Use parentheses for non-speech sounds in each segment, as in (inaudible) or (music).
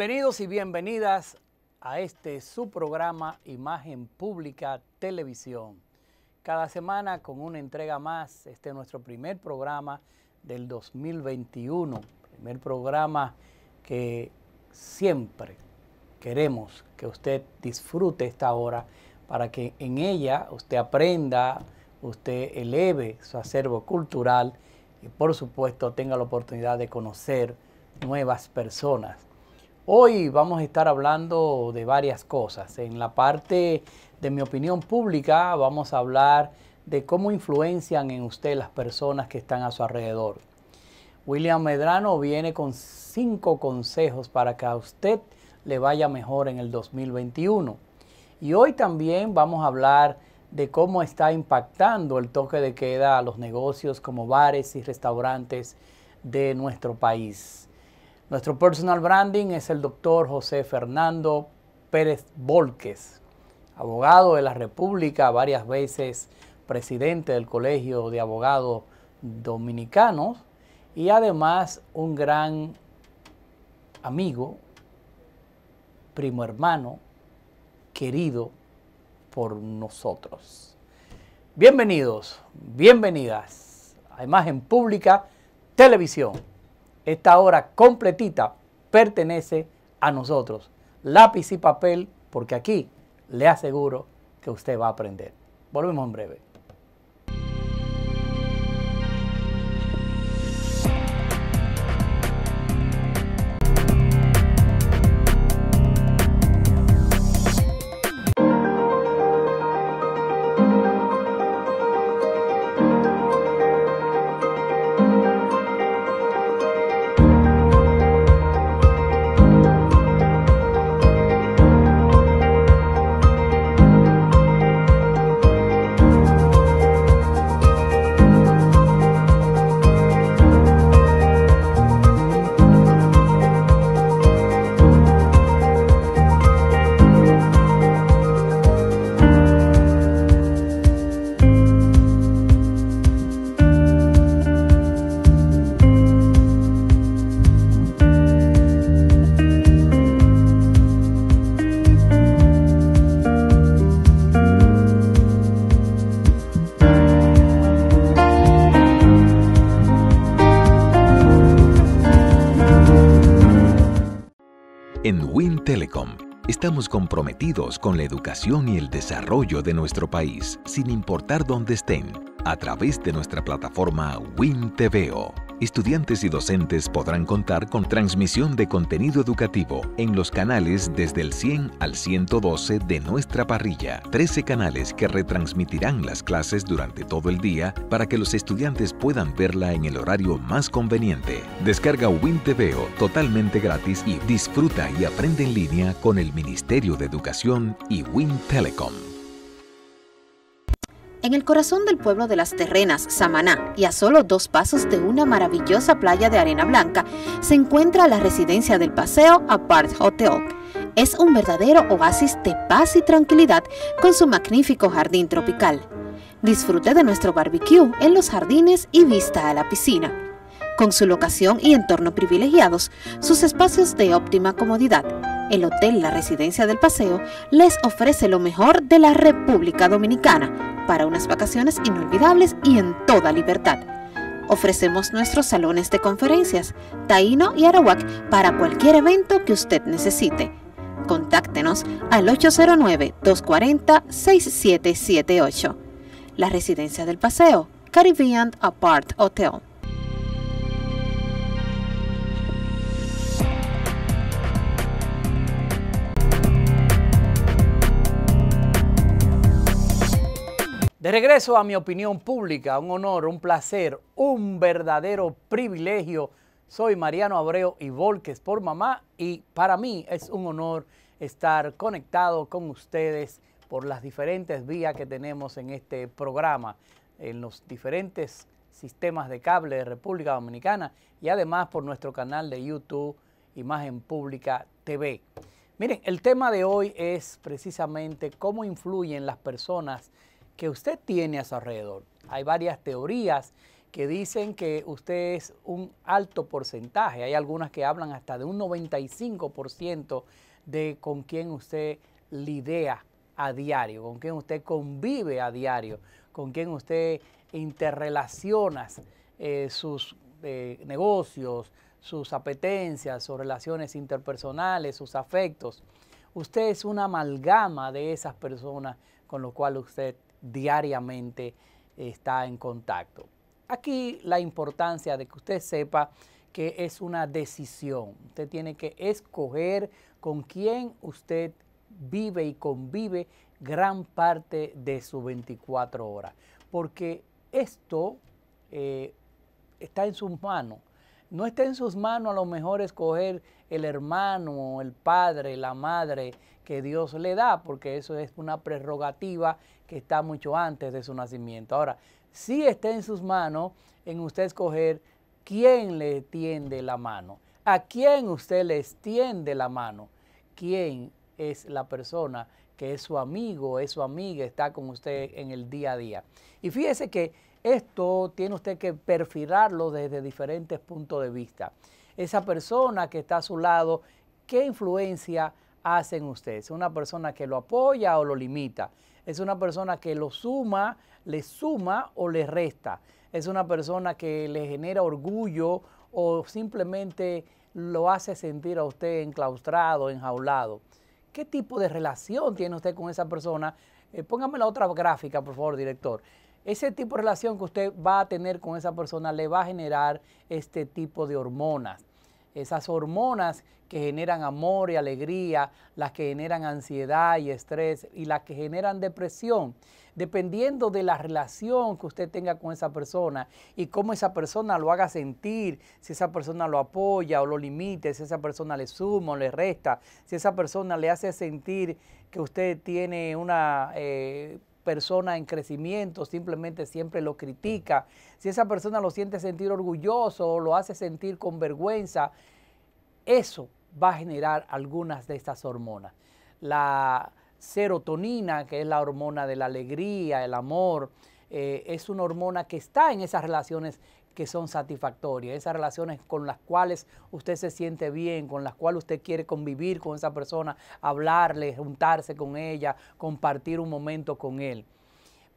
Bienvenidos y bienvenidas a este su programa Imagen Pública Televisión. Cada semana con una entrega más, este es nuestro primer programa del 2021, primer programa que siempre queremos que usted disfrute esta hora para que en ella usted aprenda, usted eleve su acervo cultural y por supuesto tenga la oportunidad de conocer nuevas personas Hoy vamos a estar hablando de varias cosas. En la parte de mi opinión pública vamos a hablar de cómo influencian en usted las personas que están a su alrededor. William Medrano viene con cinco consejos para que a usted le vaya mejor en el 2021. Y hoy también vamos a hablar de cómo está impactando el toque de queda a los negocios como bares y restaurantes de nuestro país. Nuestro personal branding es el doctor José Fernando Pérez Volques, abogado de la República, varias veces presidente del Colegio de Abogados Dominicanos y además un gran amigo, primo hermano, querido por nosotros. Bienvenidos, bienvenidas a Imagen Pública Televisión. Esta hora completita pertenece a nosotros. Lápiz y papel, porque aquí le aseguro que usted va a aprender. Volvemos en breve. Estamos comprometidos con la educación y el desarrollo de nuestro país, sin importar dónde estén a través de nuestra plataforma WinTVO. Estudiantes y docentes podrán contar con transmisión de contenido educativo en los canales desde el 100 al 112 de nuestra parrilla. 13 canales que retransmitirán las clases durante todo el día para que los estudiantes puedan verla en el horario más conveniente. Descarga WinTVO totalmente gratis y disfruta y aprende en línea con el Ministerio de Educación y WinTelecom. En el corazón del pueblo de las Terrenas, Samaná, y a solo dos pasos de una maravillosa playa de arena blanca, se encuentra la residencia del paseo Apart Hotel. Es un verdadero oasis de paz y tranquilidad con su magnífico jardín tropical. Disfrute de nuestro barbecue en los jardines y vista a la piscina. Con su locación y entorno privilegiados, sus espacios de óptima comodidad, el Hotel La Residencia del Paseo les ofrece lo mejor de la República Dominicana para unas vacaciones inolvidables y en toda libertad. Ofrecemos nuestros salones de conferencias, Taíno y Arawak para cualquier evento que usted necesite. Contáctenos al 809-240-6778. La Residencia del Paseo, Caribbean Apart Hotel. De regreso a mi opinión pública, un honor, un placer, un verdadero privilegio. Soy Mariano Abreu y Volques por mamá y para mí es un honor estar conectado con ustedes por las diferentes vías que tenemos en este programa, en los diferentes sistemas de cable de República Dominicana y además por nuestro canal de YouTube Imagen Pública TV. Miren, el tema de hoy es precisamente cómo influyen las personas que usted tiene a su alrededor. Hay varias teorías que dicen que usted es un alto porcentaje. Hay algunas que hablan hasta de un 95% de con quién usted lidea a diario, con quien usted convive a diario, con quien usted interrelaciona eh, sus eh, negocios, sus apetencias, sus relaciones interpersonales, sus afectos. Usted es una amalgama de esas personas con lo cual usted diariamente eh, está en contacto. Aquí la importancia de que usted sepa que es una decisión. Usted tiene que escoger con quién usted vive y convive gran parte de sus 24 horas, porque esto eh, está en sus manos. No está en sus manos a lo mejor escoger el hermano, el padre, la madre que Dios le da, porque eso es una prerrogativa que está mucho antes de su nacimiento. Ahora, si está en sus manos en usted escoger quién le tiende la mano, a quién usted le extiende la mano, quién es la persona que es su amigo, es su amiga, está con usted en el día a día. Y fíjese que esto tiene usted que perfilarlo desde diferentes puntos de vista. Esa persona que está a su lado, ¿qué influencia hace en usted? ¿Es una persona que lo apoya o lo limita? es una persona que lo suma, le suma o le resta. Es una persona que le genera orgullo o simplemente lo hace sentir a usted enclaustrado, enjaulado. ¿Qué tipo de relación tiene usted con esa persona? Eh, póngame la otra gráfica, por favor, director. Ese tipo de relación que usted va a tener con esa persona le va a generar este tipo de hormonas esas hormonas que generan amor y alegría, las que generan ansiedad y estrés y las que generan depresión, dependiendo de la relación que usted tenga con esa persona y cómo esa persona lo haga sentir, si esa persona lo apoya o lo limite, si esa persona le suma o le resta, si esa persona le hace sentir que usted tiene una... Eh, persona en crecimiento simplemente siempre lo critica, si esa persona lo siente sentir orgulloso o lo hace sentir con vergüenza, eso va a generar algunas de estas hormonas. La serotonina, que es la hormona de la alegría, el amor, eh, es una hormona que está en esas relaciones que son satisfactorias, esas relaciones con las cuales usted se siente bien, con las cuales usted quiere convivir con esa persona, hablarle, juntarse con ella, compartir un momento con él.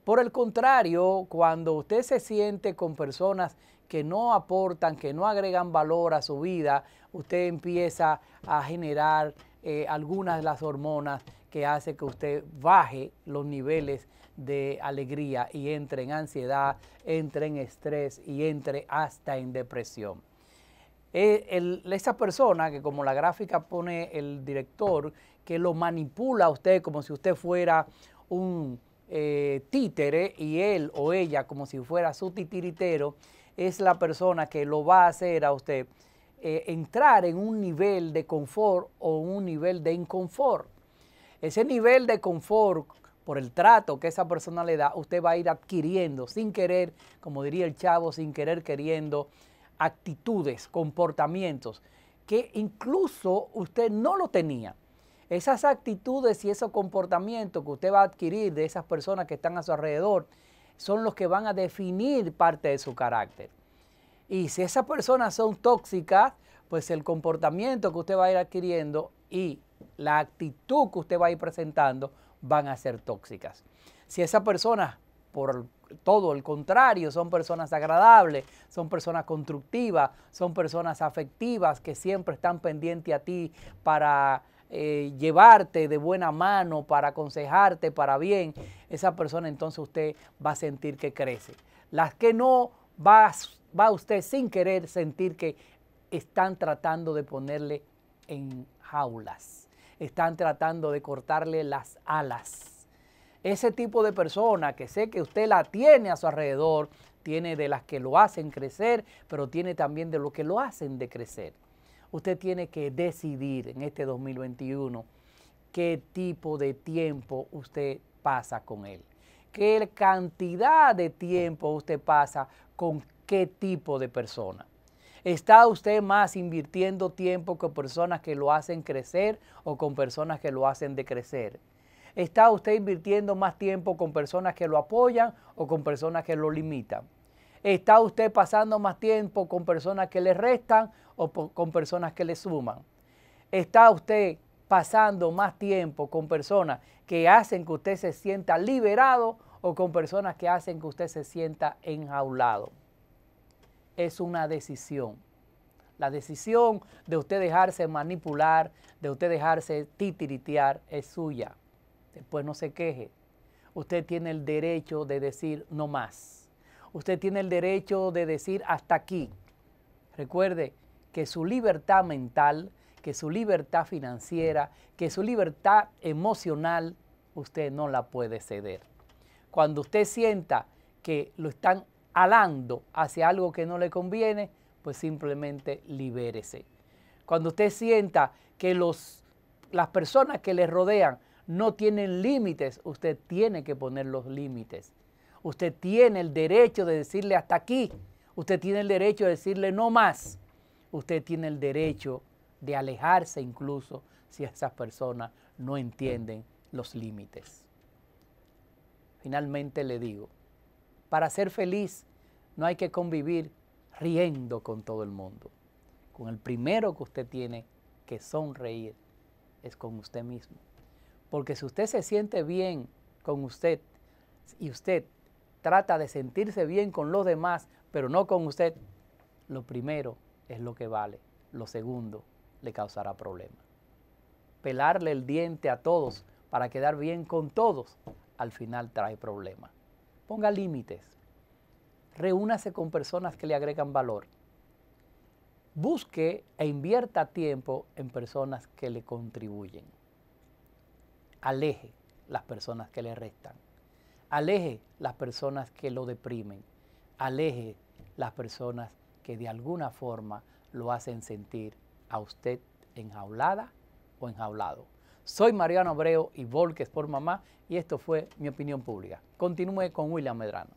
Por el contrario, cuando usted se siente con personas que no aportan, que no agregan valor a su vida, usted empieza a generar eh, algunas de las hormonas que hace que usted baje los niveles de alegría y entre en ansiedad, entre en estrés y entre hasta en depresión. Eh, esa persona que como la gráfica pone el director, que lo manipula a usted como si usted fuera un eh, títere y él o ella como si fuera su titiritero, es la persona que lo va a hacer a usted eh, entrar en un nivel de confort o un nivel de inconfort. Ese nivel de confort por el trato que esa persona le da, usted va a ir adquiriendo sin querer, como diría el chavo, sin querer queriendo, actitudes, comportamientos que incluso usted no lo tenía. Esas actitudes y esos comportamientos que usted va a adquirir de esas personas que están a su alrededor son los que van a definir parte de su carácter. Y si esas personas son tóxicas, pues el comportamiento que usted va a ir adquiriendo y la actitud que usted va a ir presentando van a ser tóxicas. Si esa persona, por todo el contrario, son personas agradables, son personas constructivas, son personas afectivas que siempre están pendientes a ti para eh, llevarte de buena mano, para aconsejarte para bien, esa persona entonces usted va a sentir que crece. Las que no, va, va usted sin querer sentir que están tratando de ponerle en jaulas están tratando de cortarle las alas. Ese tipo de persona que sé que usted la tiene a su alrededor, tiene de las que lo hacen crecer, pero tiene también de los que lo hacen de crecer. Usted tiene que decidir en este 2021 qué tipo de tiempo usted pasa con él, qué cantidad de tiempo usted pasa con qué tipo de persona. ¿Está usted más invirtiendo tiempo con personas que lo hacen crecer o con personas que lo hacen decrecer? ¿Está usted invirtiendo más tiempo con personas que lo apoyan o con personas que lo limitan? ¿Está usted pasando más tiempo con personas que le restan o con personas que le suman? ¿Está usted pasando más tiempo con personas que hacen que usted se sienta liberado o con personas que hacen que usted se sienta enjaulado? es una decisión. La decisión de usted dejarse manipular, de usted dejarse titiritear, es suya. Después no se queje. Usted tiene el derecho de decir no más. Usted tiene el derecho de decir hasta aquí. Recuerde que su libertad mental, que su libertad financiera, que su libertad emocional, usted no la puede ceder. Cuando usted sienta que lo están alando hacia algo que no le conviene, pues simplemente libérese. Cuando usted sienta que los, las personas que le rodean no tienen límites, usted tiene que poner los límites. Usted tiene el derecho de decirle hasta aquí. Usted tiene el derecho de decirle no más. Usted tiene el derecho de alejarse incluso si esas personas no entienden los límites. Finalmente le digo, para ser feliz no hay que convivir riendo con todo el mundo. Con el primero que usted tiene que sonreír es con usted mismo. Porque si usted se siente bien con usted y usted trata de sentirse bien con los demás, pero no con usted, lo primero es lo que vale, lo segundo le causará problemas. Pelarle el diente a todos para quedar bien con todos, al final trae problemas. Ponga límites. Reúnase con personas que le agregan valor. Busque e invierta tiempo en personas que le contribuyen. Aleje las personas que le restan. Aleje las personas que lo deprimen. Aleje las personas que de alguna forma lo hacen sentir a usted enjaulada o enjaulado. Soy Mariano Abreu y Volques por Mamá y esto fue mi opinión pública. Continúe con William Medrano.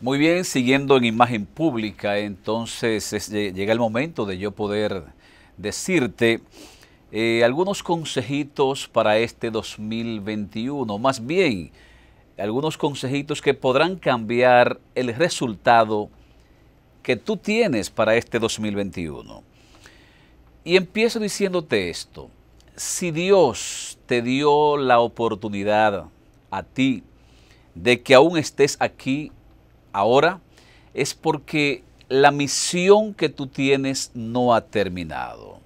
Muy bien, siguiendo en imagen pública, entonces llega el momento de yo poder decirte eh, algunos consejitos para este 2021, más bien algunos consejitos que podrán cambiar el resultado que tú tienes para este 2021. Y empiezo diciéndote esto. Si Dios te dio la oportunidad a ti de que aún estés aquí ahora, es porque la misión que tú tienes no ha terminado.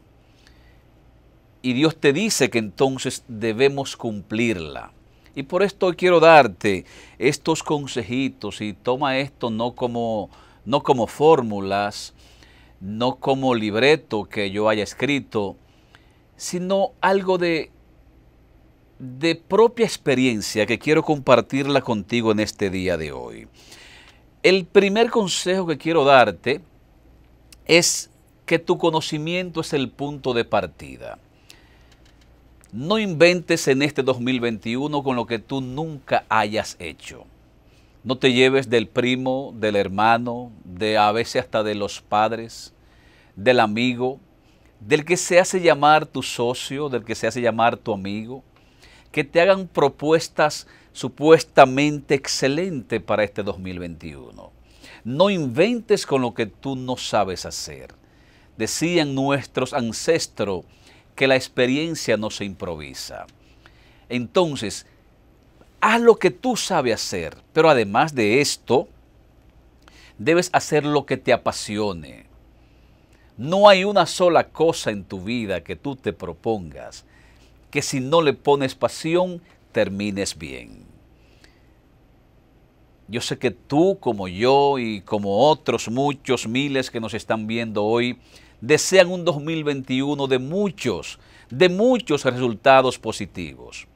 Y Dios te dice que entonces debemos cumplirla. Y por esto quiero darte estos consejitos y toma esto no como, no como fórmulas, no como libreto que yo haya escrito, sino algo de, de propia experiencia que quiero compartirla contigo en este día de hoy. El primer consejo que quiero darte es que tu conocimiento es el punto de partida. No inventes en este 2021 con lo que tú nunca hayas hecho. No te lleves del primo, del hermano, de a veces hasta de los padres, del amigo, del que se hace llamar tu socio, del que se hace llamar tu amigo, que te hagan propuestas supuestamente excelentes para este 2021. No inventes con lo que tú no sabes hacer. Decían nuestros ancestros que la experiencia no se improvisa. Entonces, haz lo que tú sabes hacer, pero además de esto, debes hacer lo que te apasione. No hay una sola cosa en tu vida que tú te propongas que si no le pones pasión, termines bien. Yo sé que tú, como yo y como otros muchos miles que nos están viendo hoy, desean un 2021 de muchos, de muchos resultados positivos,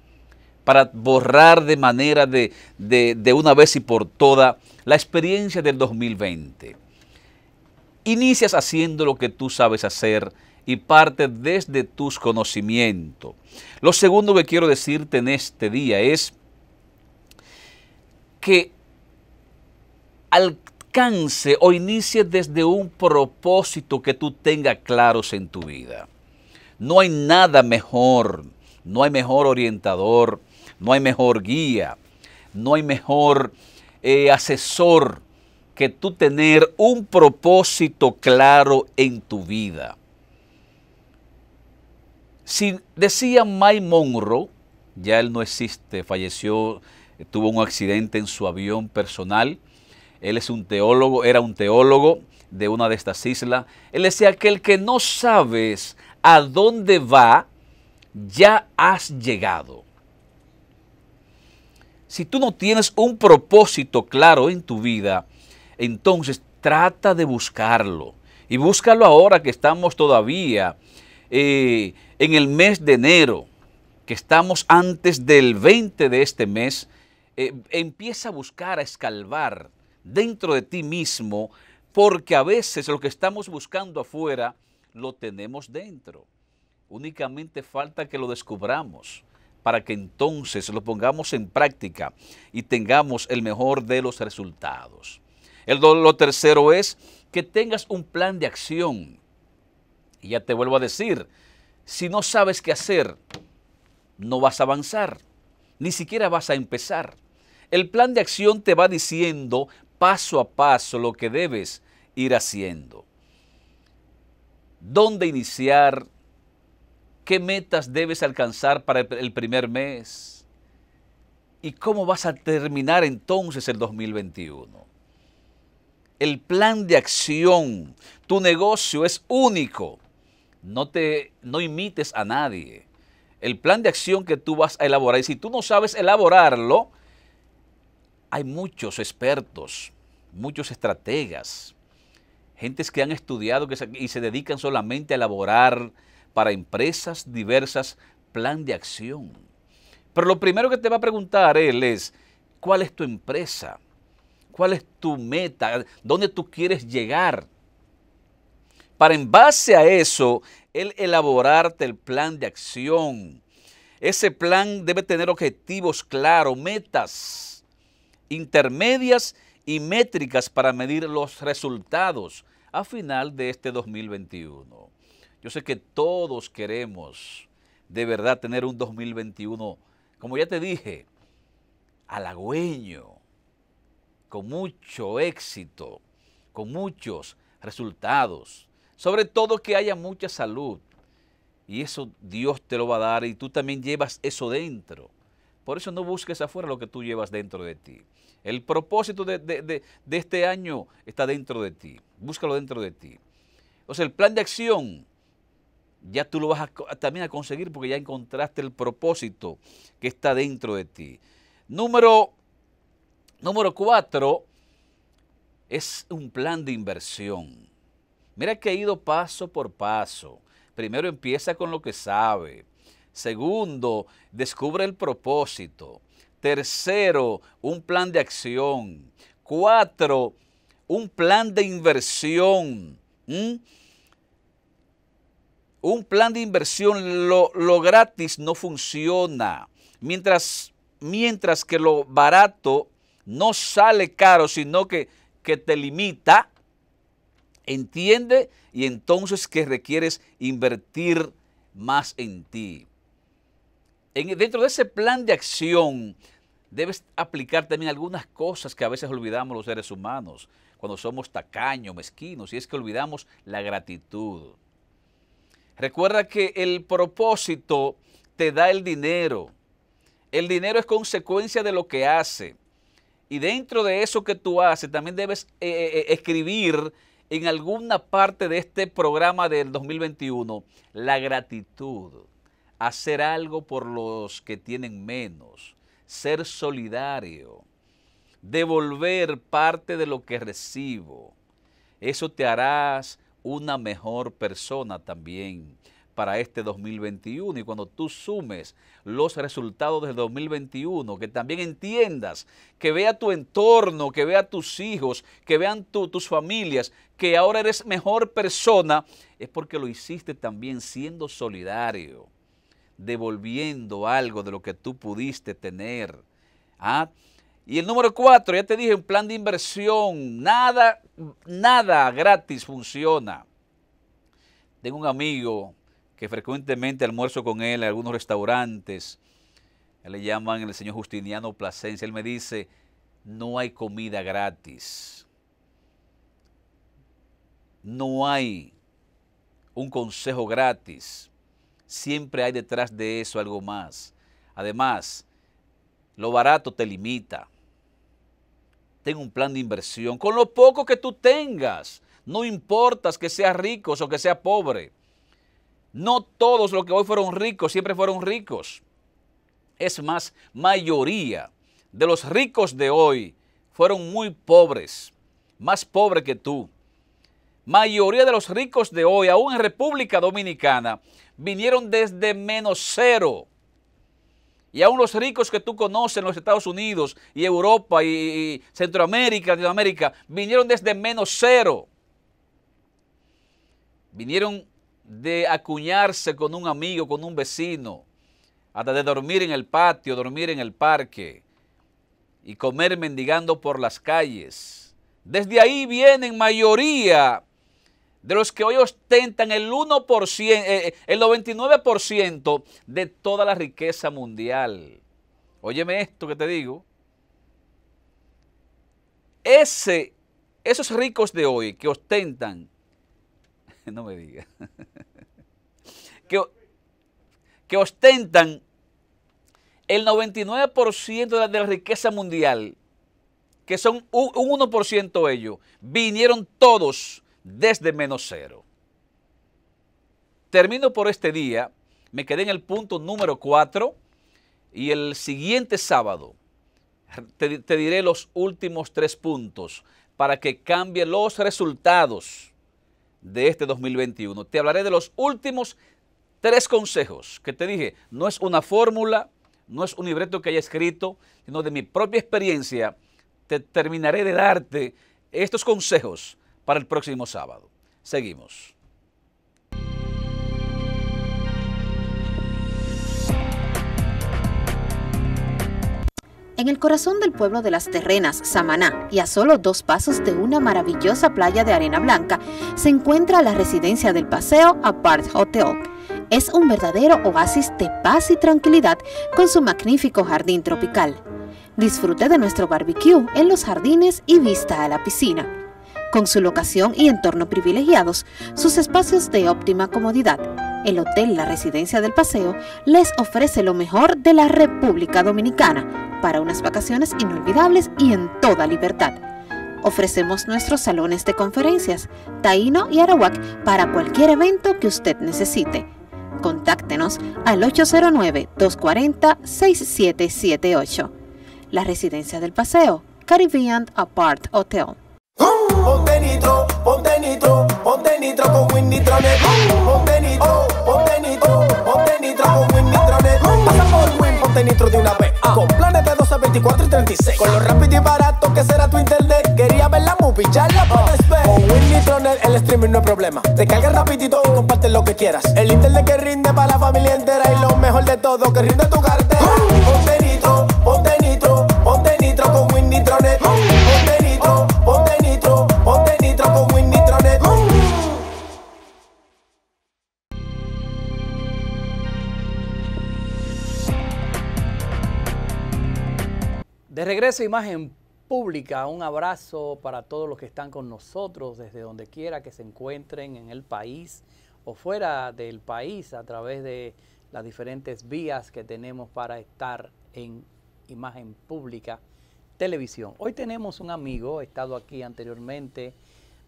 para borrar de manera de, de, una vez y por toda la experiencia del 2020. Inicias haciendo lo que tú sabes hacer y parte desde tus conocimientos. Lo segundo que quiero decirte en este día es que al Descanse o inicie desde un propósito que tú tengas claros en tu vida. No hay nada mejor, no hay mejor orientador, no hay mejor guía, no hay mejor eh, asesor que tú tener un propósito claro en tu vida. Si decía Mike Monroe, ya él no existe, falleció, tuvo un accidente en su avión personal, él es un teólogo, era un teólogo de una de estas islas. Él decía aquel el que no sabes a dónde va, ya has llegado. Si tú no tienes un propósito claro en tu vida, entonces trata de buscarlo. Y búscalo ahora que estamos todavía eh, en el mes de enero, que estamos antes del 20 de este mes. Eh, empieza a buscar, a escalvar dentro de ti mismo, porque a veces lo que estamos buscando afuera lo tenemos dentro. Únicamente falta que lo descubramos para que entonces lo pongamos en práctica y tengamos el mejor de los resultados. El, lo tercero es que tengas un plan de acción. Y ya te vuelvo a decir, si no sabes qué hacer, no vas a avanzar, ni siquiera vas a empezar. El plan de acción te va diciendo paso a paso lo que debes ir haciendo. ¿Dónde iniciar? ¿Qué metas debes alcanzar para el primer mes? ¿Y cómo vas a terminar entonces el 2021? El plan de acción, tu negocio es único. No te imites a nadie. El plan de acción que tú vas a elaborar, y si tú no sabes elaborarlo, hay muchos expertos, muchos estrategas, gentes que han estudiado y se dedican solamente a elaborar para empresas diversas plan de acción. Pero lo primero que te va a preguntar él es, ¿cuál es tu empresa? ¿Cuál es tu meta? ¿Dónde tú quieres llegar? Para en base a eso, él elaborarte el plan de acción. Ese plan debe tener objetivos claros, metas intermedias y métricas para medir los resultados a final de este 2021. Yo sé que todos queremos de verdad tener un 2021, como ya te dije, halagüeño, con mucho éxito, con muchos resultados, sobre todo que haya mucha salud. Y eso Dios te lo va a dar y tú también llevas eso dentro. Por eso no busques afuera lo que tú llevas dentro de ti. El propósito de, este año está dentro de ti. Búscalo dentro de ti. O sea, el plan de acción ya tú lo vas también a conseguir porque ya encontraste el propósito que está dentro de ti. Número, número cuatro es un plan de inversión. Mira que he ido paso por paso. Primero empieza con lo que sabe. Segundo, descubre el propósito. Tercero, un plan de acción. Cuatro, un plan de inversión. ¿Mm? Un plan de inversión, lo, gratis no funciona. Mientras, mientras, que lo barato no sale caro, sino que, que te limita, entiende y entonces que requieres invertir más en ti dentro de ese plan de acción debes aplicar también algunas cosas que a veces olvidamos los seres humanos cuando somos tacaños, mezquinos, y es que olvidamos la gratitud. Recuerda que el propósito te da el dinero. El dinero es consecuencia de lo que hace. Y dentro de eso que tú haces, también debes eh, eh, eh, escribir en alguna parte de este programa del 2021 la gratitud hacer algo por los que tienen menos, ser solidario, devolver parte de lo que recibo. Eso te harás una mejor persona también para este 2021 y cuando tú sumes los resultados del 2021, que también entiendas, que vea tu entorno, que vea tus hijos, que vean tus familias, que ahora eres mejor persona, es porque lo hiciste también siendo solidario devolviendo algo de lo que tú pudiste tener. ¿Ah? Y el número cuatro, ya te dije, un plan de inversión. Nada, nada gratis funciona. Tengo un amigo que frecuentemente almuerzo con él en algunos restaurantes. le llaman el señor Justiniano Plasencia. Él me dice, no hay comida gratis. No hay un consejo gratis siempre hay detrás de eso algo más. Además, lo barato te limita. Ten un plan de inversión con lo poco que tú tengas. No importas que seas rico o que sea pobre. No todos los que hoy fueron ricos siempre fueron ricos. Es más, mayoría de los ricos de hoy fueron muy pobres, más pobres que tú mayoría de los ricos de hoy, aún en República Dominicana, vinieron desde menos cero. Y aún los ricos que tú conoces en los Estados Unidos y Europa y Centroamérica, Latinoamérica, vinieron desde menos cero. Vinieron de acuñarse con un amigo, con un vecino, hasta de dormir en el patio, dormir en el parque y comer mendigando por las calles. Desde ahí vienen mayoría de los que hoy ostentan el 1%, eh, eh, el 99% de toda la riqueza mundial. Óyeme esto que te digo. Ese, esos ricos de hoy que ostentan, (laughs) no me digas, (laughs) que, ostentan el 99% de la, de la riqueza mundial, que son un, un 1% ellos, vinieron todos desde menos cero. Termino por este día, me quedé en el punto número 4 y el siguiente sábado te, diré los últimos tres puntos para que cambie los resultados de este 2021. Te hablaré de los últimos tres consejos que te dije. No es una fórmula, no es un libreto que haya escrito, sino de mi propia experiencia. Te terminaré de darte estos consejos para el próximo sábado. Seguimos. En el corazón del pueblo de las Terrenas, Samaná, y a solo dos pasos de una maravillosa playa de arena blanca, se encuentra la residencia del paseo Apart Hotel. Es un verdadero oasis de paz y tranquilidad con su magnífico jardín tropical. Disfrute de nuestro barbecue en los jardines y vista a la piscina. Con su locación y entorno privilegiados, sus espacios de óptima comodidad, el Hotel La Residencia del Paseo les ofrece lo mejor de la República Dominicana para unas vacaciones inolvidables y en toda libertad. Ofrecemos nuestros salones de conferencias, Taíno y Arawak para cualquier evento que usted necesite. Contáctenos al 809-240-6778. La Residencia del Paseo, Caribbean Apart Hotel ponte nitro, ponte nitro, ponte nitro con Nitro Ponte nitro, ponte nitro, ponte nitro con Pasa por Win, ponte nitro de una vez. Ah. Con planes de 12, 24 y 36. Con lo rápido y barato que será tu internet. Quería ver la movie, ya la puedes ver. Con Winnitronet, el streaming no es problema. Te cargas rapidito y comparte lo que quieras. El internet que rinde para la familia entera. Y lo mejor de todo, que rinde tu cartera. De regreso, imagen pública, un abrazo para todos los que están con nosotros desde donde quiera que se encuentren en el país o fuera del país a través de las diferentes vías que tenemos para estar en imagen pública televisión. Hoy tenemos un amigo, he estado aquí anteriormente.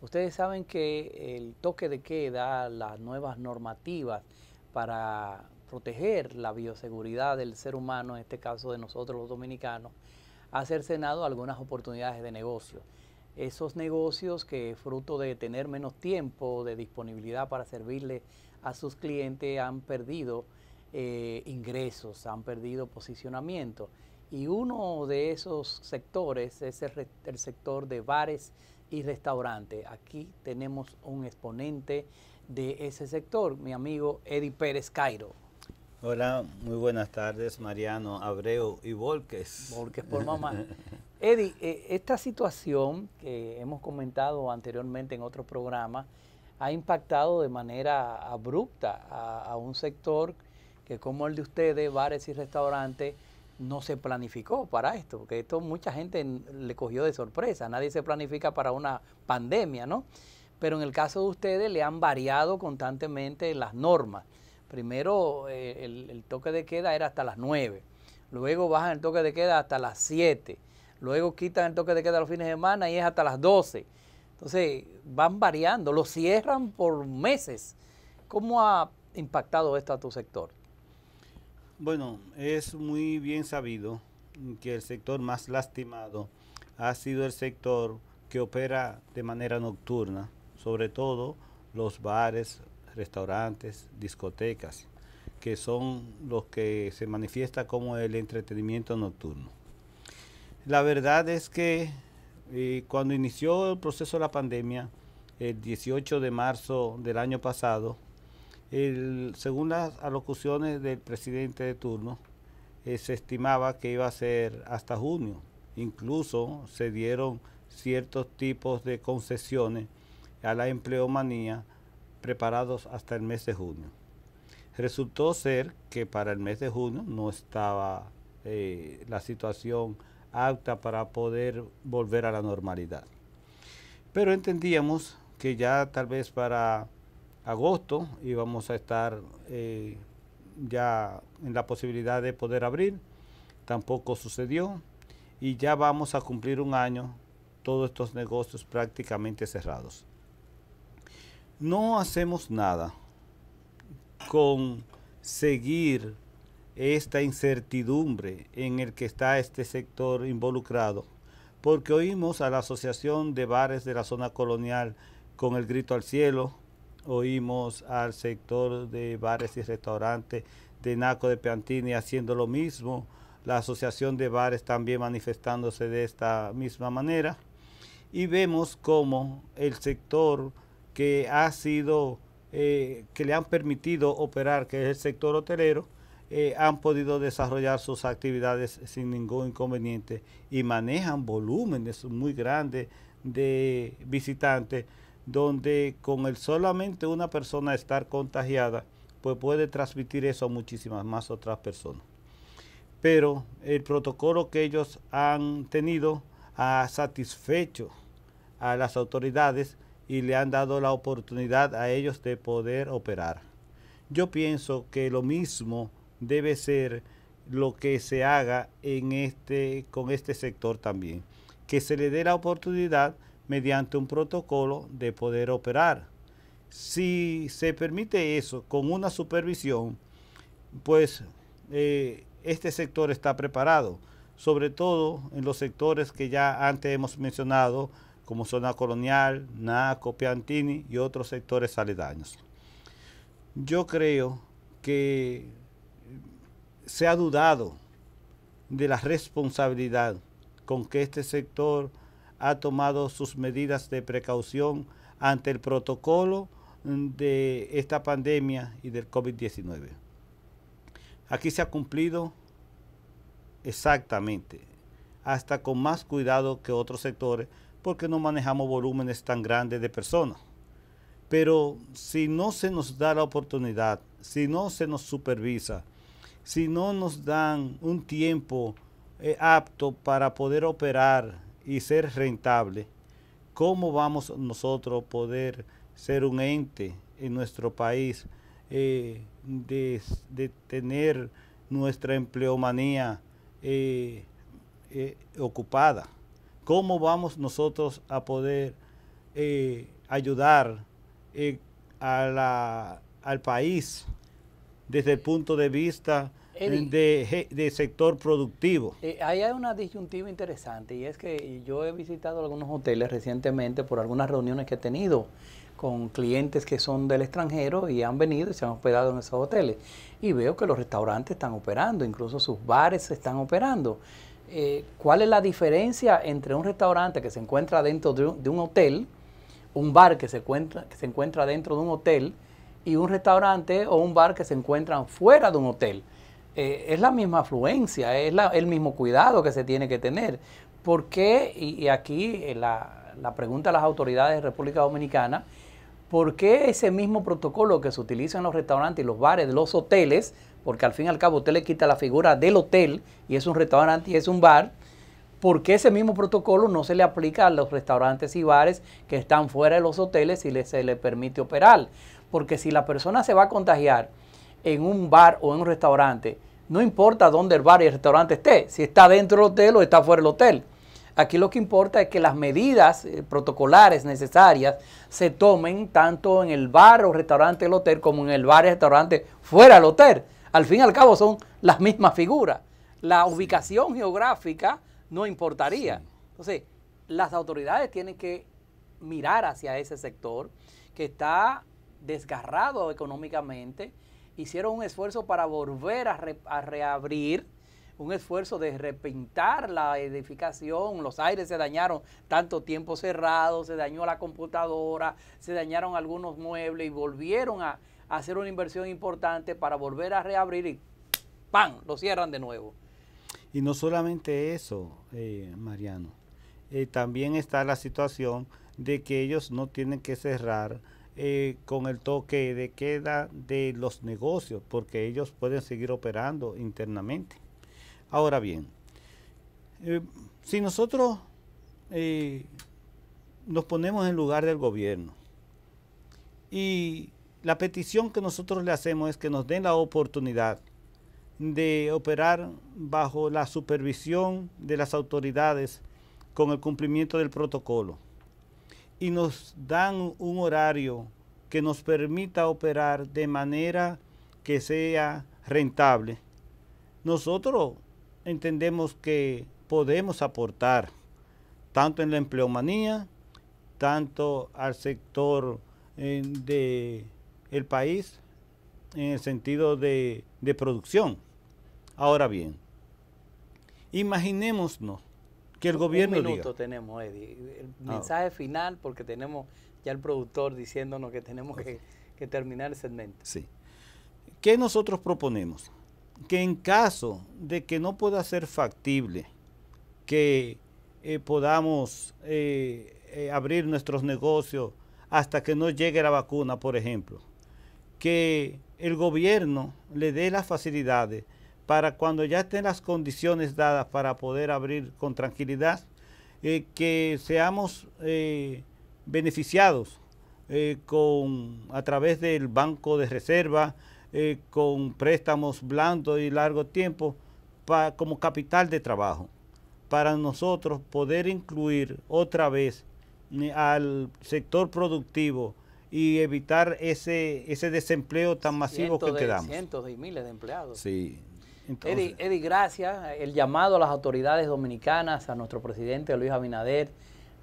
Ustedes saben que el toque de queda, las nuevas normativas para proteger la bioseguridad del ser humano, en este caso de nosotros los dominicanos, ha cercenado algunas oportunidades de negocio. Esos negocios que fruto de tener menos tiempo, de disponibilidad para servirle a sus clientes, han perdido eh, ingresos, han perdido posicionamiento. Y uno de esos sectores es el, el sector de bares y restaurantes. Aquí tenemos un exponente de ese sector, mi amigo Eddie Pérez Cairo. Hola, muy buenas tardes, Mariano, Abreu y Volques. Volques por mamá. (laughs) Eddie, eh, esta situación que hemos comentado anteriormente en otro programa ha impactado de manera abrupta a un sector que como el de ustedes, bares y restaurantes, no se planificó para esto, porque esto mucha gente le cogió de sorpresa, nadie se planifica para una pandemia, ¿no? Pero en el caso de ustedes le han variado constantemente las normas. Primero eh, el, el, toque de queda era hasta las 9, luego bajan el toque de queda hasta las 7, luego quitan el toque de queda los fines de semana y es hasta las 12. Entonces van variando, lo cierran por meses. ¿Cómo ha impactado esto a tu sector? Bueno, es muy bien sabido que el sector más lastimado ha sido el sector que opera de manera nocturna, sobre todo los bares, restaurantes, discotecas, que son los que se manifiesta como el entretenimiento nocturno. La verdad es que eh, cuando inició el proceso de la pandemia, el 18 de marzo del año pasado, según las alocuciones del presidente de turno, eh, se estimaba que iba a ser hasta junio. Incluso se dieron ciertos tipos de concesiones a la empleomanía preparados hasta el mes de junio. Resultó ser que para el mes de junio no estaba eh, la situación apta para poder volver a la normalidad. Pero entendíamos que ya tal vez para agosto íbamos a estar eh, ya en la posibilidad de poder abrir. Tampoco sucedió y ya vamos a cumplir un año todos estos negocios prácticamente cerrados no hacemos nada con seguir esta incertidumbre en el que está este sector involucrado, porque oímos a la Asociación de Bares de la Zona Colonial con el grito al cielo, oímos al sector de bares y restaurantes de Naco de Peantini haciendo lo mismo, la Asociación de Bares también manifestándose de esta misma manera, y vemos cómo el sector que ha sido, eh, que le han permitido operar, que es el sector hotelero, eh, han podido desarrollar sus actividades sin ningún inconveniente y manejan volúmenes muy grandes de visitantes, donde con el solamente una persona estar contagiada, pues puede transmitir eso a muchísimas más otras personas. Pero el protocolo que ellos han tenido ha satisfecho a las autoridades y le han dado la oportunidad a ellos de poder operar. Yo pienso que lo mismo debe ser lo que se haga en este, con este sector también, que se le dé la oportunidad mediante un protocolo de poder operar. Si se permite eso con una supervisión, pues eh, este sector está preparado, sobre todo en los sectores que ya antes hemos mencionado, como Zona Colonial, Naco, Piantini y otros sectores aledaños. Yo creo que se ha dudado de la responsabilidad con que este sector ha tomado sus medidas de precaución ante el protocolo de esta pandemia y del COVID-19. Aquí se ha cumplido exactamente, hasta con más cuidado que otros sectores, porque no manejamos volúmenes tan grandes de personas. Pero si no se nos da la oportunidad, si no se nos supervisa, si no nos dan un tiempo eh, apto para poder operar y ser rentable, ¿cómo vamos nosotros poder ser un ente en nuestro país eh, de, tener nuestra empleomanía eh, ocupada? ¿Cómo vamos nosotros a poder eh, ayudar eh, al país desde el punto de vista del sector productivo? Eh, ahí hay una disyuntiva interesante y es que yo he visitado algunos hoteles recientemente por algunas reuniones que he tenido con clientes que son del extranjero y han venido y se han hospedado en esos hoteles. Y veo que los restaurantes están operando, incluso sus bares están operando. Eh, cuál es la diferencia entre un restaurante que se encuentra dentro de un, hotel, un bar que se, encuentra, que se encuentra dentro de un hotel y un restaurante o un bar que se encuentran fuera de un hotel. Eh, es la misma afluencia, es el mismo cuidado que se tiene que tener. ¿Por qué? Y, aquí eh, la, la, pregunta a las autoridades de República Dominicana, ¿por qué ese mismo protocolo que se utiliza en los restaurantes y los bares de los hoteles porque al fin y al cabo usted le quita la figura del hotel y es un restaurante y es un bar, porque ese mismo protocolo no se le aplica a los restaurantes y bares que están fuera de los hoteles y se le permite operar. Porque si la persona se va a contagiar en un bar o en un restaurante, no importa dónde el bar y el restaurante esté, si está dentro del hotel o está fuera del hotel. Aquí lo que importa es que las medidas eh, protocolares necesarias se tomen tanto en el bar o restaurante del hotel como en el bar y restaurante fuera del hotel. Al fin y al cabo son las mismas figuras. La ubicación geográfica no importaría. Entonces, las autoridades tienen que mirar hacia ese sector que está desgarrado económicamente. Hicieron un esfuerzo para volver a, a reabrir, un esfuerzo de repintar la edificación. Los aires se dañaron tanto tiempo cerrado, se dañó la computadora, se dañaron algunos muebles y volvieron a hacer una inversión importante para volver a reabrir y ¡pam! lo cierran de nuevo. Y no solamente eso, eh, Mariano, eh, también está la situación de que ellos no tienen que cerrar eh, con el toque de queda de los negocios, porque ellos pueden seguir operando internamente. Ahora bien, si nosotros nos ponemos en lugar del gobierno y la petición que nosotros le hacemos es que nos den la oportunidad de operar bajo la supervisión de las autoridades con el cumplimiento del protocolo y nos dan un horario que nos permita operar de manera que sea rentable. Nosotros entendemos que podemos aportar tanto en la empleomanía, tanto al sector eh, de el país en el sentido de, producción. Ahora bien, imaginémonos que el gobierno minuto tenemos, Eddie. El ah, mensaje final, porque tenemos ya el productor diciéndonos que tenemos que, terminar el segmento. Sí. ¿Qué nosotros proponemos? Que en caso de que no pueda ser factible que eh, podamos eh, eh, abrir nuestros negocios hasta que no llegue la vacuna, por ejemplo, que el gobierno le dé las facilidades para cuando ya estén las condiciones dadas para poder abrir con tranquilidad, eh, que seamos eh, beneficiados eh, con, a través del Banco de Reserva, con préstamos blandos y largo tiempo, como capital de trabajo, para nosotros poder incluir otra vez al sector productivo y evitar ese, ese desempleo tan masivo que de, quedamos. Cientos y miles de empleados. Sí. Entonces, Eddie, gracias. El llamado a las autoridades dominicanas, a nuestro presidente Luis Abinader,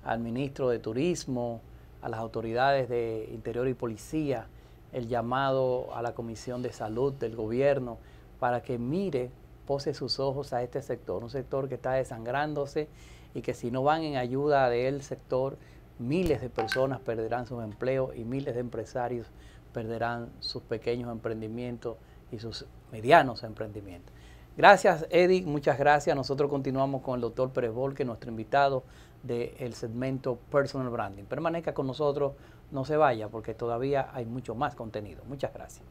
al ministro de Turismo, a las autoridades de Interior y Policía, el llamado a la Comisión de Salud del gobierno para que mire, pose sus ojos a este sector, un sector que está desangrándose y que si no van en ayuda del sector, miles de personas perderán sus empleos y miles de empresarios perderán sus pequeños emprendimientos y sus medianos emprendimientos. Gracias, Eddie, muchas gracias. Nosotros continuamos con el doctor Pérez Volque, nuestro invitado del segmento Personal Branding. Permanezca con nosotros, no se vaya, porque todavía hay mucho más contenido. Muchas gracias.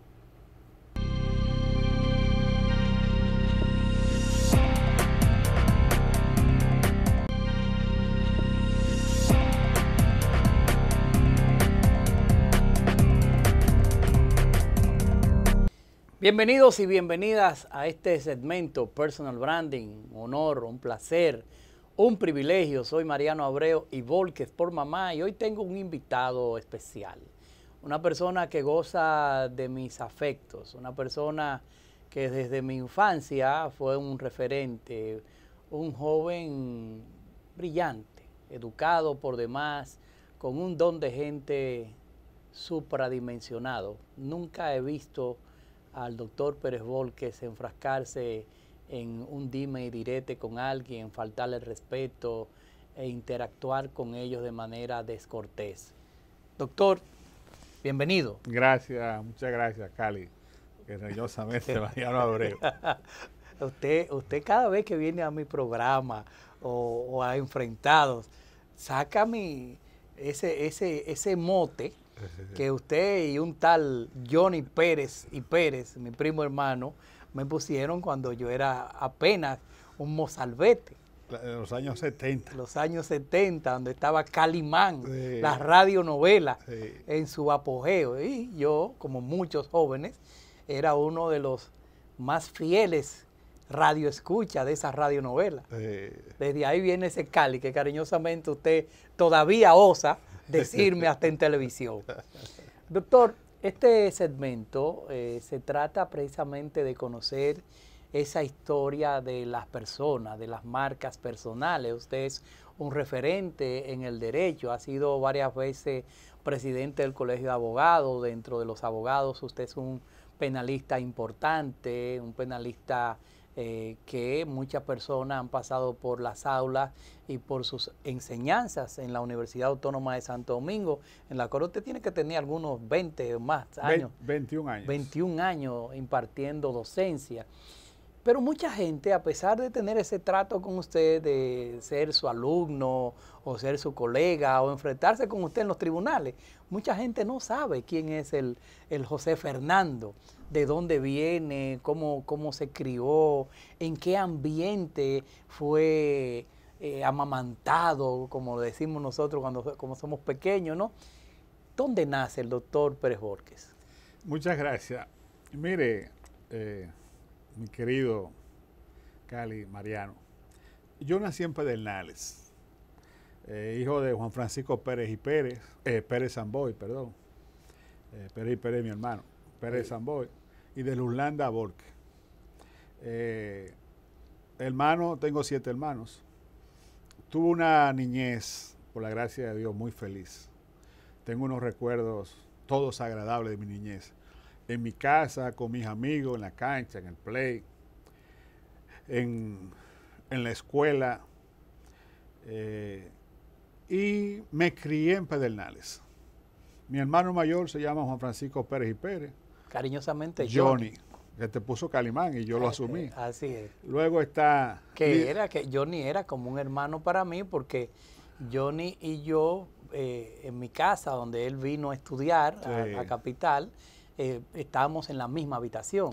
Bienvenidos y bienvenidas a este segmento Personal Branding. Un honor, un placer, un privilegio. Soy Mariano Abreu y Volquez por Mamá y hoy tengo un invitado especial. Una persona que goza de mis afectos, una persona que desde mi infancia fue un referente, un joven brillante, educado por demás, con un don de gente supradimensionado. Nunca he visto al doctor Pérez Volquez enfrascarse en un dime y direte con alguien, faltarle respeto e interactuar con ellos de manera descortés. Doctor, bienvenido. Gracias, muchas gracias, Cali. Que Mariano (laughs) Abreu. (laughs) usted, usted cada vez que viene a mi programa o, o a Enfrentados, saca mi, ese, ese, ese mote que usted y un tal Johnny Pérez y Pérez, mi primo hermano, me pusieron cuando yo era apenas un mozalbete. Los años 70. Los años 70, donde estaba Calimán, la radionovela, en su apogeo. Y yo, como muchos jóvenes, era uno de los más fieles escucha de esa radionovela. novela Desde ahí viene ese Cali que cariñosamente usted todavía osa decirme hasta en televisión. Doctor, este segmento eh, se trata precisamente de conocer esa historia de las personas, de las marcas personales. Usted es un referente en el derecho, ha sido varias veces presidente del Colegio de Abogados, dentro de los abogados usted es un penalista importante, un penalista eh, que muchas personas han pasado por las aulas y por sus enseñanzas en la Universidad Autónoma de Santo Domingo, en la cual usted tiene que tener algunos 20 o más años. 21 años. 21 años impartiendo docencia. Pero mucha gente, a pesar de tener ese trato con usted, de ser su alumno o ser su colega o enfrentarse con usted en los tribunales, mucha gente no sabe quién es el José Fernando de dónde viene, cómo, se crió, en qué ambiente fue eh, amamantado, como decimos nosotros cuando como somos pequeños, ¿no? ¿Dónde nace el doctor Pérez Borges? Muchas gracias. Mire, eh, mi querido Cali Mariano, yo nací en Pedernales, eh, hijo de Juan Francisco Pérez y Pérez, Pérez Zamboy, perdón. Pérez y Pérez, mi hermano, Pérez Zamboy y de Lulanda Borque. Eh, hermano, tengo siete hermanos. Tuve una niñez, por la gracia de Dios, muy feliz. Tengo unos recuerdos todos agradables de mi niñez. En mi casa, con mis amigos, en la cancha, en el play, en, la escuela. Eh, y me crié en Pedernales. Mi hermano mayor se llama Juan Francisco Pérez y Pérez Cariñosamente Johnny. Johnny que te puso Calimán y yo lo ah, asumí. Así es. Luego está... Que era, que Johnny era como un hermano para mí porque Johnny y yo eh, en mi casa donde él vino a estudiar a, Capital, eh, estábamos en la misma habitación.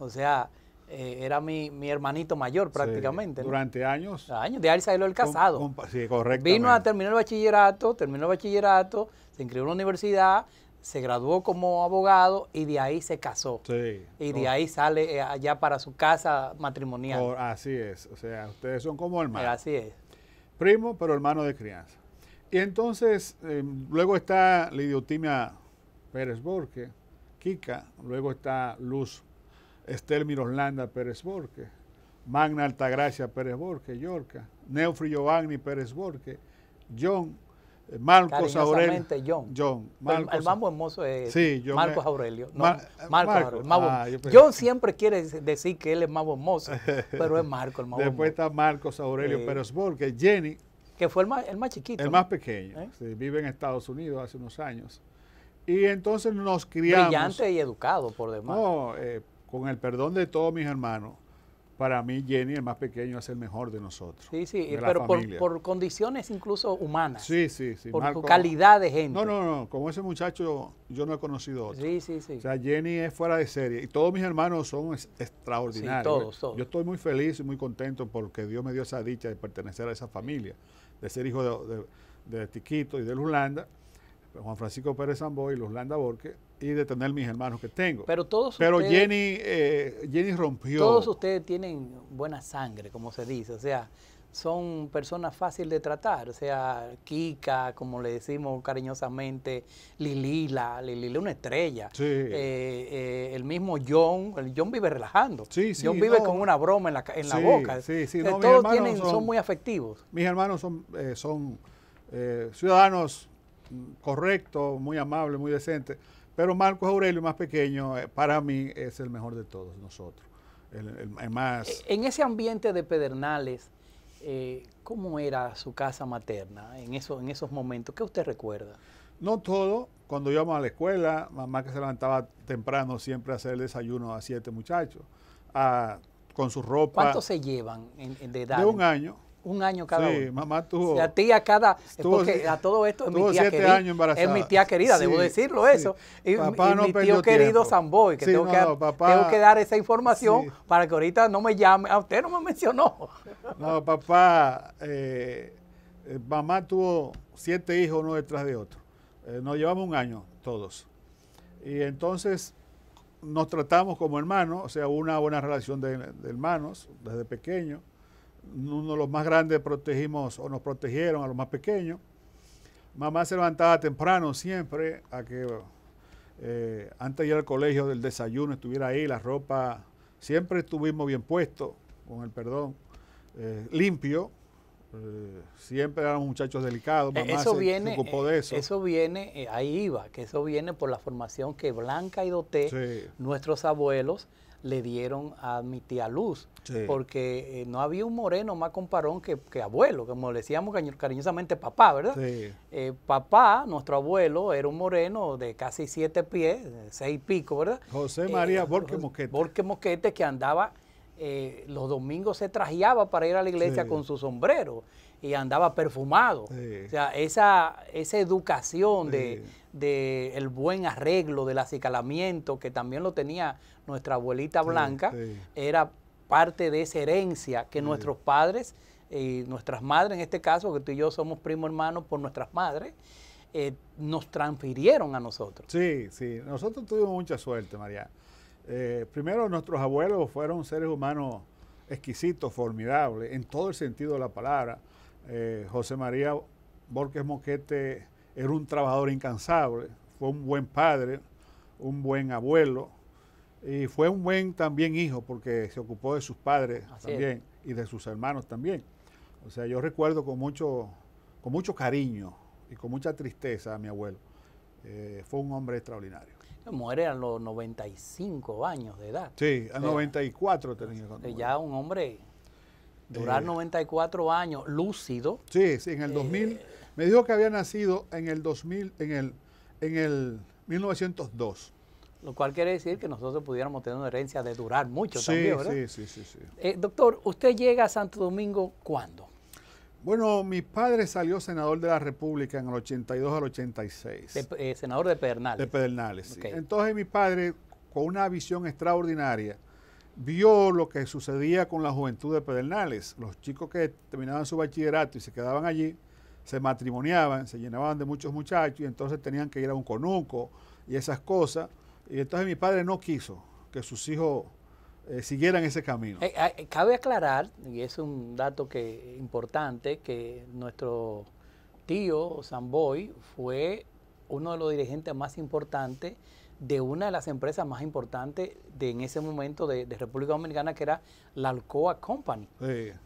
O sea, eh, era mi, hermanito mayor prácticamente. Durante años. Años, de ahí salió el casado. sí, correcto. Vino a terminar el bachillerato, terminó el bachillerato, se inscribió en la universidad, se graduó como abogado y de ahí se casó. Sí. Y de ahí sale eh, allá para su casa matrimonial. así es, o sea, ustedes son como hermanos. Eh, así es. Primo, pero hermano de crianza. Y entonces, eh, luego está Lidiotimia Pérez Borque, Kika, luego está Luz Estelmiro Mirolanda Pérez Borque, Magna Altagracia Pérez Borque, Yorca, Neufri Giovanni Pérez Borque, John eh, Marcos Aurelio. John. John. el, más hermoso es sí, Marcos Aurelio. No, Marcos Aurelio. John ah, siempre quiere decir que él es más hermoso, (laughs) pero es Marco el más Después está Marcos Aurelio pero es porque Jenny. Que fue el más, chiquito. El más pequeño. ¿Eh? Sí, vive en Estados Unidos hace unos años. Y entonces nos criamos. Brillante y educado, por demás. No, eh, con el perdón de todos mis hermanos para mí Jenny, el más pequeño, es el mejor de nosotros. Sí, sí, pero por, condiciones incluso humanas. Sí, sí, sí. Por calidad de gente. No, no, no, como ese muchacho yo no he conocido otro. Sí, sí, sí. O sea, Jenny es fuera de serie y todos mis hermanos son extraordinarios. Sí, todos, todos. Yo estoy muy feliz y muy contento porque Dios me dio esa dicha de pertenecer a esa familia, de ser hijo de, Tiquito y de Landa, Juan Francisco Pérez Zamboy y Landa Borque y de tener mis hermanos que tengo. Pero todos Pero Jenny, eh, Jenny rompió. Todos ustedes tienen buena sangre, como se dice, o sea, son personas fáciles de tratar, o sea, Kika, como le decimos cariñosamente, Lilila, Lilila una estrella, eh, eh, el mismo John, John vive relajando, sí, sí, John vive con una broma en la, boca, sí, sí, eh, todos tienen, son, muy afectivos. Mis hermanos son, son ciudadanos mm, correctos, muy amables, muy decentes, pero Marcos Aurelio, más pequeño, eh, para mí es el mejor de todos nosotros. más... E, en ese ambiente de Pedernales, eh, ¿cómo era su casa materna en, eso, en esos momentos? ¿Qué usted recuerda? No todo. Cuando íbamos a la escuela, mamá que se levantaba temprano siempre a hacer el desayuno a siete muchachos, con su ropa. ¿Cuánto se llevan de edad? De un año un año cada uno. Sí, mamá tuvo. O sea, tía cada. porque a todo esto es mi tía querida. Años es mi tía querida, debo decirlo eso. Y, mi tío querido Samboy que, tengo, que dar esa información para que ahorita no me llame. A ah, usted no me mencionó. No, papá, eh, eh, mamá tuvo siete hijos uno detrás de otro. Eh, nos llevamos un año todos. Y entonces nos tratamos como hermanos, o sea, una buena relación de, de hermanos desde pequeño uno de los más grandes protegimos o nos protegieron a los más pequeños. Mamá se levantaba temprano siempre a que eh, antes de ir al colegio del desayuno estuviera ahí, la ropa, siempre estuvimos bien puestos, con el perdón, eh, limpio. Eh, siempre eran muchachos delicados, mamá eso viene, eso. Eso viene, ahí iba, que eso viene por la formación que Blanca y Doté, nuestros abuelos, le dieron a mi tía Luz, porque eh, no había un moreno más comparón que, que abuelo, como le decíamos cariñosamente papá, ¿verdad? Eh, papá, nuestro abuelo, era un moreno de casi siete pies, seis pico, ¿verdad? José María eh, Borque Mosquete. Borque Mosquete que andaba eh, los domingos se trajeaba para ir a la iglesia con su sombrero y andaba perfumado. O sea, esa, esa educación de, el buen arreglo, del acicalamiento, que también lo tenía nuestra abuelita blanca, era parte de esa herencia que nuestros padres y nuestras madres, en este caso, que tú y yo somos primo hermanos por nuestras madres, eh, nos transfirieron a nosotros. Sí, sí, nosotros tuvimos mucha suerte, María. Eh, primero, nuestros abuelos fueron seres humanos exquisitos, formidables, en todo el sentido de la palabra. Eh, José María Borges Moquete era un trabajador incansable, fue un buen padre, un buen abuelo y fue un buen también hijo porque se ocupó de sus padres también y de sus hermanos también. O sea, yo recuerdo con mucho, con mucho cariño y con mucha tristeza a mi abuelo. Eh, fue un hombre extraordinario muere a los 95 años de edad. Sí, a 94 tenía. ya un hombre, durar 94 eh, años, lúcido. Sí, sí, en el 2000. Eh, me dijo que había nacido en el 2000, en el, en el 1902. Lo cual quiere decir que nosotros pudiéramos tener una herencia de durar mucho también, ¿verdad? Sí, sí, sí. sí. Eh, doctor, ¿usted llega a Santo Domingo cuándo? Bueno, mi padre salió senador de la República en el 82 al 86. Eh, senador de Pedernales. De Pedernales, Entonces mi padre, con una visión extraordinaria, vio lo que sucedía con la juventud de Pedernales. Los chicos que terminaban su bachillerato y se quedaban allí, se matrimoniaban, se llenaban de muchos muchachos y entonces tenían que ir a un conuco y esas cosas. Y entonces mi padre no quiso que sus hijos eh, siguieran ese camino. Eh, ah, eh, cabe aclarar, y es un dato que importante, que nuestro tío Samboy fue uno de los dirigentes más importantes de una de las empresas más importantes de en ese momento de, República Dominicana, que era la Alcoa Company,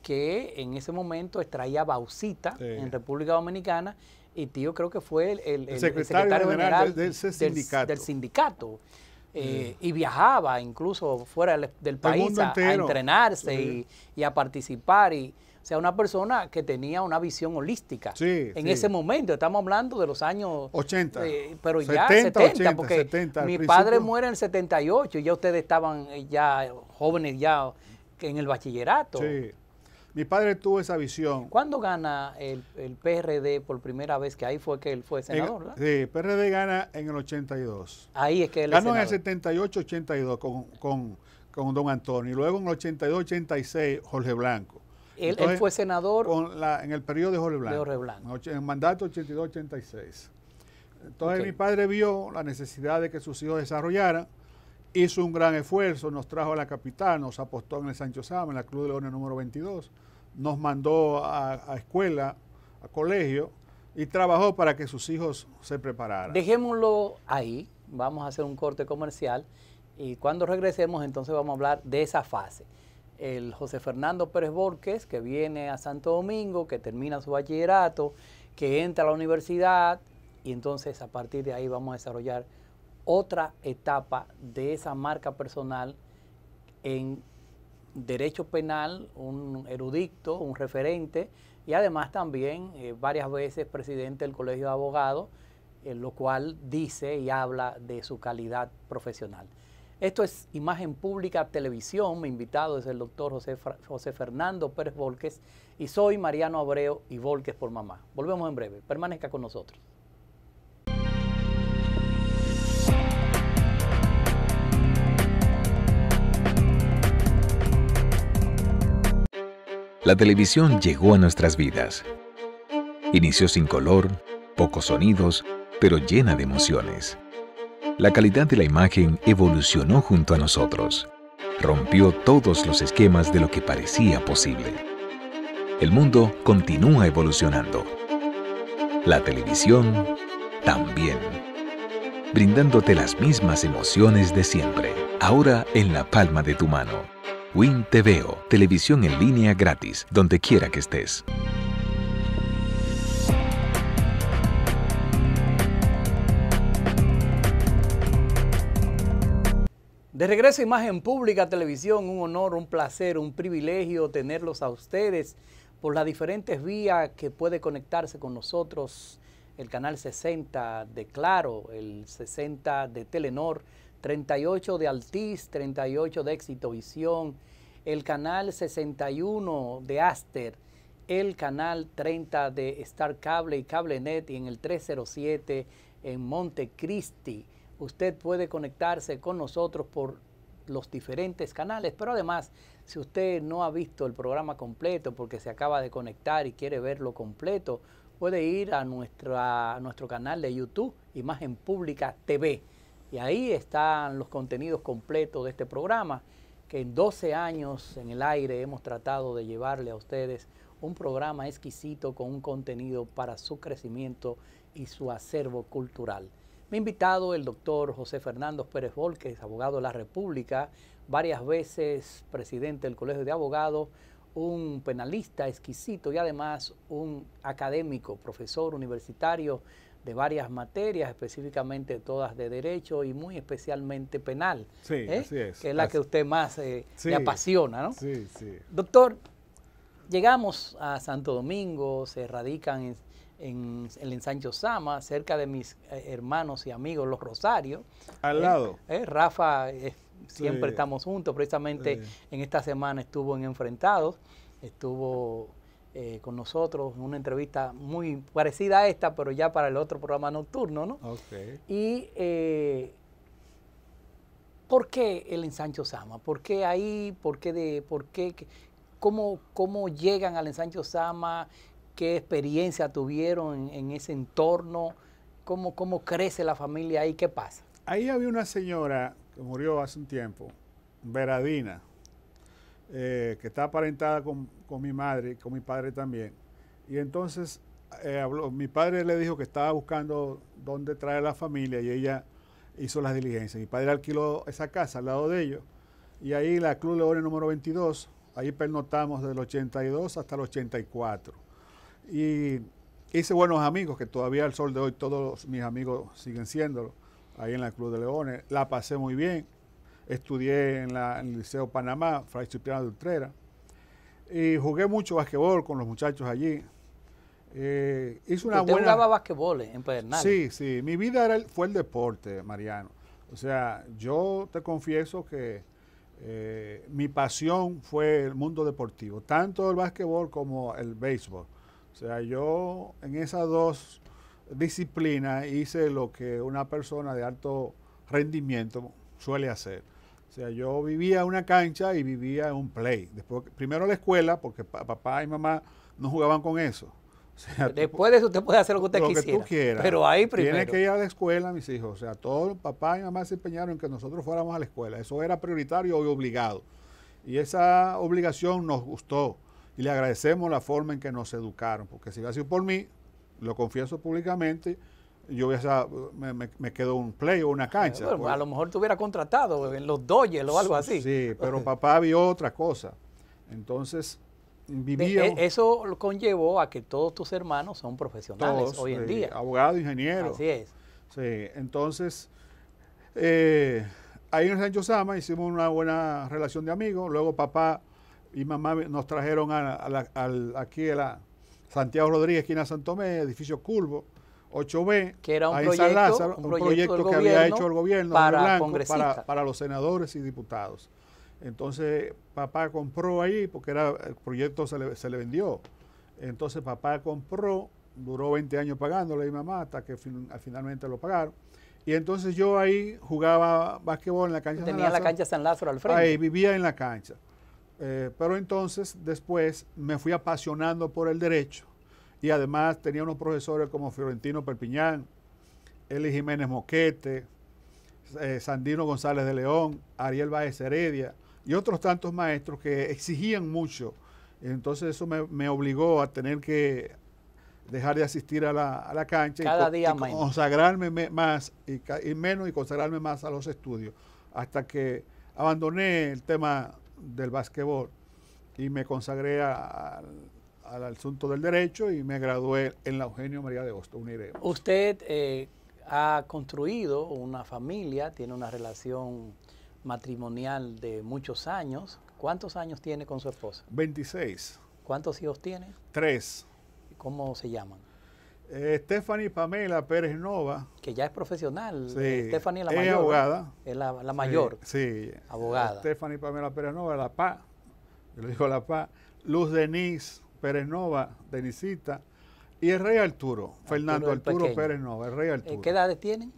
que en ese momento extraía bauxita en República Dominicana y tío creo que fue el, secretario, general, Del sindicato. Eh, y viajaba incluso fuera del, país a, entrenarse y, a participar. Y, o sea, una persona que tenía una visión holística. en ese momento, estamos hablando de los años 80. Eh, pero ya 70, porque mi padre muere en el 78 y ya ustedes estaban eh, ya jóvenes, ya en el bachillerato. Sí. Mi padre tuvo esa visión. ¿Cuándo gana el, PRD por primera vez? Que ahí fue que él fue senador, ¿verdad? Sí, PRD gana en el 82. Ahí es que él Ganó en el 78-82 con, con, don Antonio. Y luego en el 82-86 Jorge Blanco. Él, fue senador. en el periodo de Jorge Blanco. En el mandato 82-86. Entonces mi padre vio la necesidad de que sus hijos desarrollaran, hizo un gran esfuerzo, nos trajo a la capital, nos apostó en el Sancho Sama, en la Cruz de Leones número 22 nos mandó a, escuela, a colegio, y trabajó para que sus hijos se prepararan. Dejémoslo ahí, vamos a hacer un corte comercial y cuando regresemos entonces vamos a hablar de esa fase. El José Fernando Pérez Borges, que viene a Santo Domingo, que termina su bachillerato, que entra a la universidad y entonces a partir de ahí vamos a desarrollar otra etapa de esa marca personal en derecho penal, un erudito, un referente, y además también eh, varias veces presidente del Colegio de Abogados, eh, lo cual dice y habla de su calidad profesional. Esto es Imagen Pública Televisión, mi invitado es el doctor José, José Fernando Pérez Volques y soy Mariano Abreu y Volques por Mamá. Volvemos en breve, permanezca con nosotros. la televisión llegó a nuestras vidas. Inició sin color, pocos sonidos, pero llena de emociones. La calidad de la imagen evolucionó junto a nosotros. Rompió todos los esquemas de lo que parecía posible. El mundo continúa evolucionando. La televisión también. Brindándote las mismas emociones de siempre, ahora en la palma de tu mano Win WinTVO, televisión en línea gratis, donde quiera que estés. De regreso a Imagen Pública Televisión, un honor, un placer, un privilegio tenerlos a ustedes por las diferentes vías que puede conectarse con nosotros, el canal 60 de Claro, el 60 de Telenor, 38 de Altiz, 38 de Éxito Visión, el canal 61 de Aster, el canal 30 de Star Cable y CableNet y en el 307 en Montecristi. Usted puede conectarse con nosotros por los diferentes canales, pero además, si usted no ha visto el programa completo porque se acaba de conectar y quiere verlo completo, puede ir a, nuestro canal de YouTube, Imagen Pública TV y ahí están los contenidos completos de este programa, que en 12 años en el aire hemos tratado de llevarle a ustedes un programa exquisito con un contenido para su crecimiento y su acervo cultural. Me ha invitado, el doctor José Fernando Pérez es abogado de la República, varias veces presidente del Colegio de Abogados, un penalista exquisito y además un académico, profesor universitario de varias materias, específicamente todas de derecho y muy especialmente penal, sí, ¿eh? es, que es la que usted más eh, le apasiona. ¿no? Sí, sí. Doctor, llegamos a Santo Domingo, se radican en, el ensancho Sama, cerca de mis eh, hermanos y amigos, los Rosarios. Al eh, lado. Rafa, siempre estamos juntos, precisamente en esta semana estuvo en Enfrentados, estuvo eh, con nosotros una entrevista muy parecida a esta, pero ya para el otro programa nocturno, ¿no? Okay. Y eh, ¿por qué el ensancho Sama? ¿Por qué ahí? ¿Por qué de, por qué, cómo, cómo llegan al ensancho Sama? ¿Qué experiencia tuvieron en, ese entorno? ¿Cómo, ¿Cómo crece la familia ahí? ¿Qué pasa? Ahí había una señora que murió hace un tiempo, Veradina eh, que está aparentada con, mi madre, con mi padre también. Y entonces eh, mi padre le dijo que estaba buscando dónde traer a la familia y ella hizo las diligencias. Mi padre alquiló esa casa al lado de ellos y ahí la Club Leones número 22, ahí pernotamos del 82 hasta el 84. Y hice buenos amigos, que todavía al sol de hoy todos mis amigos siguen siéndolo, ahí en la Club de Leones. La pasé muy bien estudié en, el Liceo Panamá, Fray Cipriano de Utrera, y jugué mucho basquetbol con los muchachos allí. Eh, hice una ¿Usted buena... jugaba basquetbol en Pernal? Sí, sí, mi vida era fue el deporte, Mariano. O sea, yo te confieso que eh, mi pasión fue el mundo deportivo, tanto el básquetbol como el béisbol. O sea, yo en esas dos disciplinas hice lo que una persona de alto rendimiento suele hacer. O sea, yo vivía en una cancha y vivía en un play. Después, primero la escuela, porque papá y mamá no jugaban con eso. Después de eso usted puede hacer lo que usted lo quieras. Pero ahí primero. Tiene que ir a la escuela, mis hijos. O sea, todos papá y mamá se empeñaron en que nosotros fuéramos a la escuela. Eso era prioritario y obligado. Y esa obligación nos gustó. Y le agradecemos la forma en que nos educaron. Porque si hubiera sido por mí, lo confieso públicamente, yo me, me, quedo un play o una eh, cancha. Pues. a lo mejor te hubiera contratado en los doyel o algo así. Sí, pero (laughs) papá vio otra cosa. Entonces, vivía e, Eso conllevó a que todos tus hermanos son profesionales hoy en día. Abogado, ingeniero. Así es. Sí, entonces, eh, ahí en Sancho Sama hicimos una buena relación de amigos. Luego papá y mamá nos trajeron a, a aquí a la Santiago Rodríguez, esquina Santomé, edificio Curvo 8B, que era un proyecto, Lázaro, un proyecto, que había hecho el gobierno para, los senadores y diputados. Entonces papá compró ahí, porque era el proyecto se le, vendió. Entonces papá compró, duró 20 años pagándole a mi mamá hasta que finalmente lo pagaron. Y entonces yo ahí jugaba básquetbol en la cancha Tenía San Lázaro, la cancha San Lázaro al frente. Ahí vivía en la cancha. Eh, pero entonces después me fui apasionando por el derecho y además tenía unos profesores como Fiorentino Perpiñán, Eli Jiménez Moquete, eh, Sandino González de León, Ariel Báez Heredia y otros tantos maestros que exigían mucho. Entonces eso me, obligó a tener que dejar de asistir a la, a la cancha y, consagrarme más y, menos y consagrarme más a los estudios hasta que abandoné el tema del básquetbol y me consagré al al asunto del derecho y me gradué en la Eugenio María de Hosto uniré. Usted eh, ha construido una familia, tiene una relación matrimonial de muchos años. ¿Cuántos años tiene con su esposa? 26. ¿Cuántos hijos tiene? Tres. ¿Cómo se llaman? Eh, Stephanie Pamela Pérez Nova. Que ya es profesional. Eh, sí. Stephanie la es mayor. abogada. Es la, mayor. Sí, Abogada. Stephanie Pamela Pérez Nova, La pa, Yo le digo La pa Luz Denise Pérez Nova, Denisita, y el rey Arturo, Fernando Arturo Pérez Nova, el rey eh, Arturo. ¿Qué edades tienen?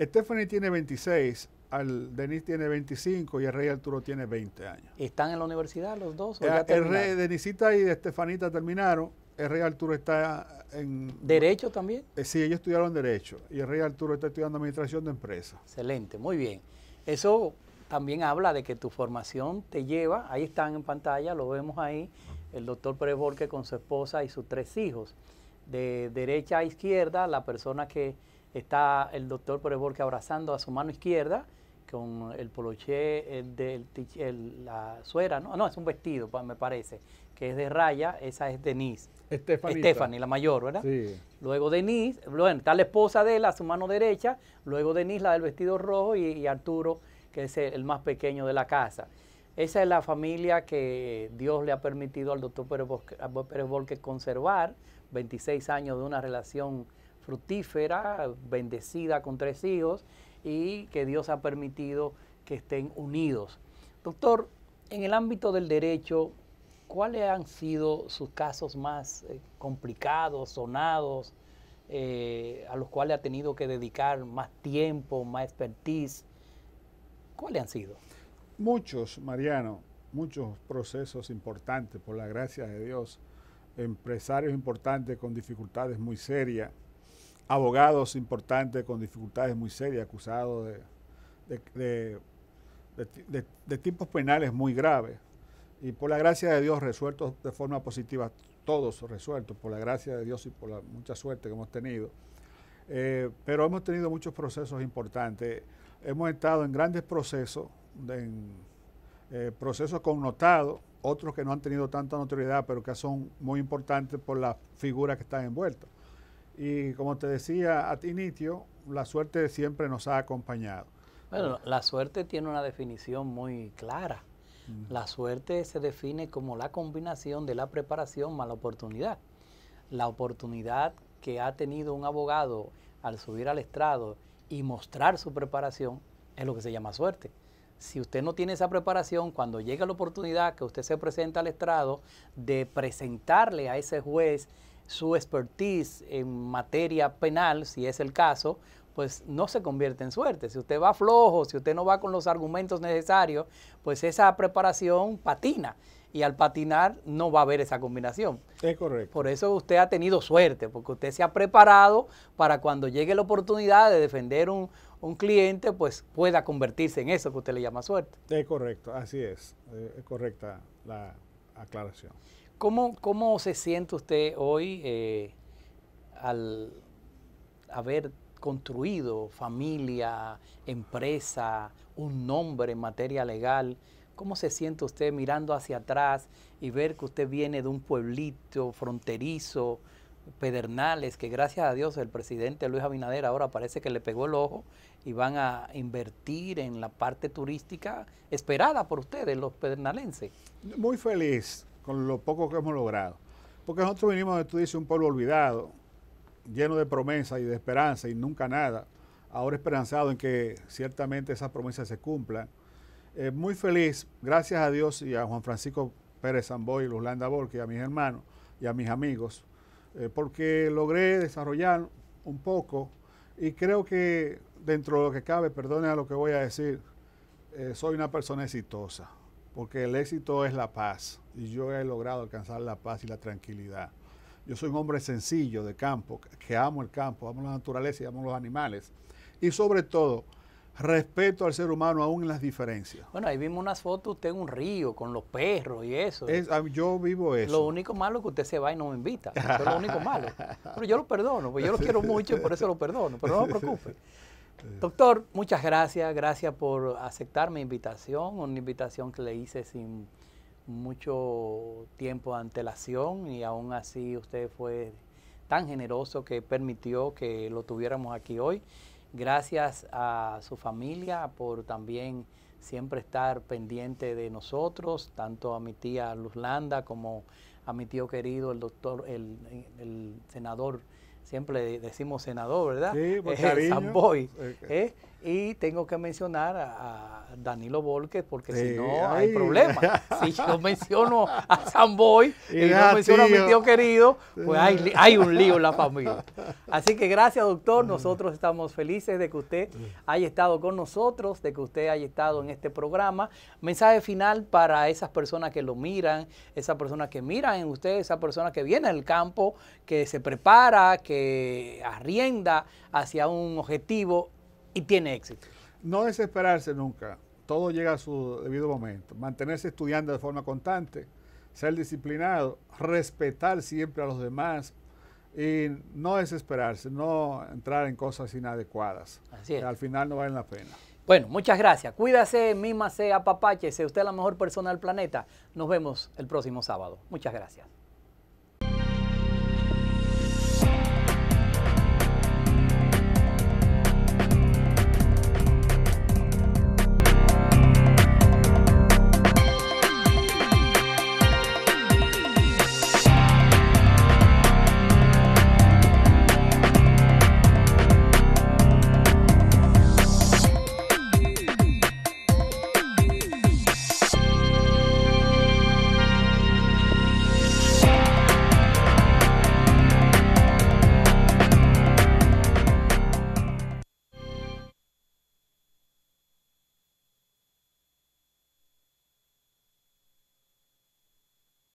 Stephanie tiene 26, al, Denis tiene 25 y el rey Arturo tiene 20 años. ¿Están en la universidad los dos? Eh, el, rey Denisita y Estefanita terminaron. El rey Arturo está en... ¿Derecho también? Eh, sí, ellos estudiaron Derecho y el rey Arturo está estudiando Administración de Empresas. Excelente, muy bien. Eso también habla de que tu formación te lleva, ahí están en pantalla, lo vemos ahí, el doctor Pérez Borque con su esposa y sus tres hijos. De derecha a izquierda, la persona que está el doctor Pérez Borque abrazando a su mano izquierda con el poloché de la suera, ¿no? no, es un vestido, me parece, que es de raya, esa es Denise. Estefanita. Stephanie, la mayor, ¿verdad? Sí. Luego Denise, bueno, está la esposa de él a su mano derecha, luego Denise, la del vestido rojo, y, Arturo, que es el más pequeño de la casa. Esa es la familia que Dios le ha permitido al doctor Pérez, conservar, 26 años de una relación fructífera, bendecida con tres hijos y que Dios ha permitido que estén unidos. Doctor, en el ámbito del derecho, ¿cuáles han sido sus casos más eh, complicados, sonados, eh, a los cuales ha tenido que dedicar más tiempo, más expertise? ¿Cuáles han sido? muchos, Mariano, muchos procesos importantes, por la gracia de Dios, empresarios importantes con dificultades muy serias, abogados importantes con dificultades muy serias, acusados de, de, tipos penales muy graves. Y por la gracia de Dios resueltos de forma positiva, todos resueltos, por la gracia de Dios y por la mucha suerte que hemos tenido. Eh, pero hemos tenido muchos procesos importantes. Hemos estado en grandes procesos en eh, procesos connotados, otros que no han tenido tanta notoriedad, pero que son muy importantes por las figuras que están envueltas. Y como te decía a inicio, la suerte siempre nos ha acompañado. Bueno, la suerte tiene una definición muy clara. La suerte se define como la combinación de la preparación más la oportunidad. La oportunidad que ha tenido un abogado al subir al estrado y mostrar su preparación es lo que se llama suerte si usted no tiene esa preparación, cuando llega la oportunidad que usted se presenta al estrado de presentarle a ese juez su expertise en materia penal, si es el caso, pues no se convierte en suerte. Si usted va flojo, si usted no va con los argumentos necesarios, pues esa preparación patina y al patinar no va a haber esa combinación. Es correcto. Por eso usted ha tenido suerte, porque usted se ha preparado para cuando llegue la oportunidad de defender un, un cliente, pues pueda convertirse en eso que usted le llama suerte. Es correcto, así es. Eh, es correcta la aclaración. ¿Cómo, cómo se siente usted hoy eh, al haber construido familia, empresa, un nombre en materia legal? ¿Cómo se siente usted mirando hacia atrás y ver que usted viene de un pueblito fronterizo, Pedernales, que gracias a Dios el presidente Luis Abinader ahora parece que le pegó el ojo y van a invertir en la parte turística esperada por ustedes, los pedernalenses? Muy feliz con lo poco que hemos logrado, porque nosotros vinimos, de, tú dices, un pueblo olvidado, lleno de promesas y de esperanza y nunca nada, ahora esperanzado en que ciertamente esas promesas se cumplan eh, muy feliz, gracias a Dios y a Juan Francisco Pérez Zamboy y Landabor, y a mis hermanos y a mis amigos, eh, porque logré desarrollar un poco y creo que dentro de lo que cabe, perdone a lo que voy a decir, eh, soy una persona exitosa, porque el éxito es la paz y yo he logrado alcanzar la paz y la tranquilidad. Yo soy un hombre sencillo de campo, que amo el campo, amo la naturaleza y amo los animales. Y sobre todo, respeto al ser humano aún en las diferencias. Bueno, ahí vimos unas fotos, usted en un río con los perros y eso. yo vivo eso. Lo único malo es que usted se va y no me invita. es lo (laughs) único malo. Pero yo lo perdono, porque yo lo quiero mucho y por eso lo perdono. Pero no se preocupe. (laughs) Doctor, muchas gracias. Gracias por aceptar mi invitación, una invitación que le hice sin mucho tiempo de antelación y aún así usted fue tan generoso que permitió que lo tuviéramos aquí hoy. Gracias a su familia por también siempre estar pendiente de nosotros, tanto a mi tía Luzlanda como a mi tío querido, el doctor, el, senador, siempre decimos senador, ¿verdad? Sí, por (laughs) eh, cariño. Samboy, eh, y tengo que mencionar a, Danilo Volquez porque si no hay problema. Si yo (laughs) menciono a Samboy y, y no menciono a mi tío querido, pues hay, un lío en la familia. Así que gracias, doctor. Mm. Nosotros estamos felices de que usted mm. haya estado con nosotros, de que usted haya estado en este programa. Mensaje final para esas personas que lo miran, esas personas que miran en usted, esa persona que viene al campo, que se prepara, que arrienda hacia un objetivo y tiene éxito. No desesperarse nunca, todo llega a su debido momento. Mantenerse estudiando de forma constante, ser disciplinado, respetar siempre a los demás y no desesperarse, no entrar en cosas inadecuadas. al final no valen la pena. Bueno, muchas gracias. Cuídase, mímase, apapache, Usted usted la mejor persona del planeta. Nos vemos el próximo sábado. Muchas gracias.